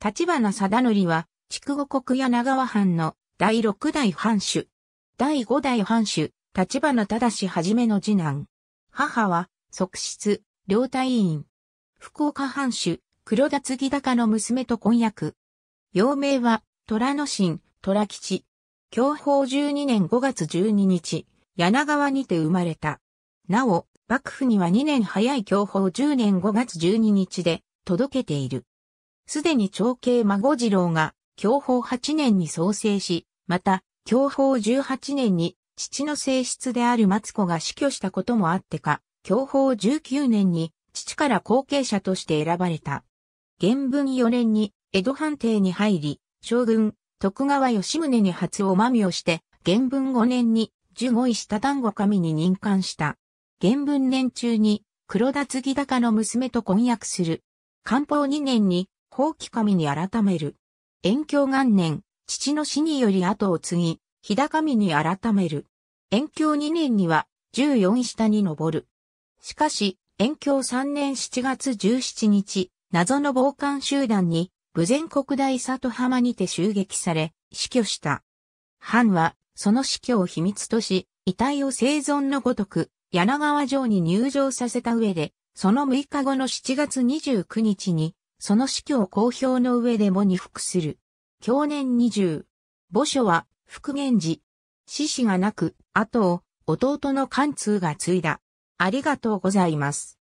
立花貞則は、筑後国柳川藩の第六代藩主。第五代藩主、立花忠はじめの次男。母は、側室、両隊員。福岡藩主、黒田継高の娘と婚約。幼名は、虎野神、虎吉。享保十二年五月十二日、柳川にて生まれた。なお、幕府には二年早い享保十年五月十二日で、届けている。すでに長兄孫次郎が、教法8年に創生し、また、教法18年に、父の性質である松子が死去したこともあってか、教法19年に、父から後継者として選ばれた。原文4年に、江戸藩邸に入り、将軍、徳川吉宗に初おまみをして、原文5年に、十五位下団子神に任官した。原文年中に、黒田継高の娘と婚約する。官報2年に、法規神に改める。延教元年、父の死により後を継ぎ、日高神に改める。延教2年には、14下に上る。しかし、延教3年7月17日、謎の暴漢集団に、武前国大里浜にて襲撃され、死去した。藩は、その死去を秘密とし、遺体を生存のごとく、柳川城に入城させた上で、その6日後の7月29日に、その死去を公表の上でもに服する。去年20。墓所は、復元寺。死死がなく、後を、弟の貫通が継いだ。ありがとうございます。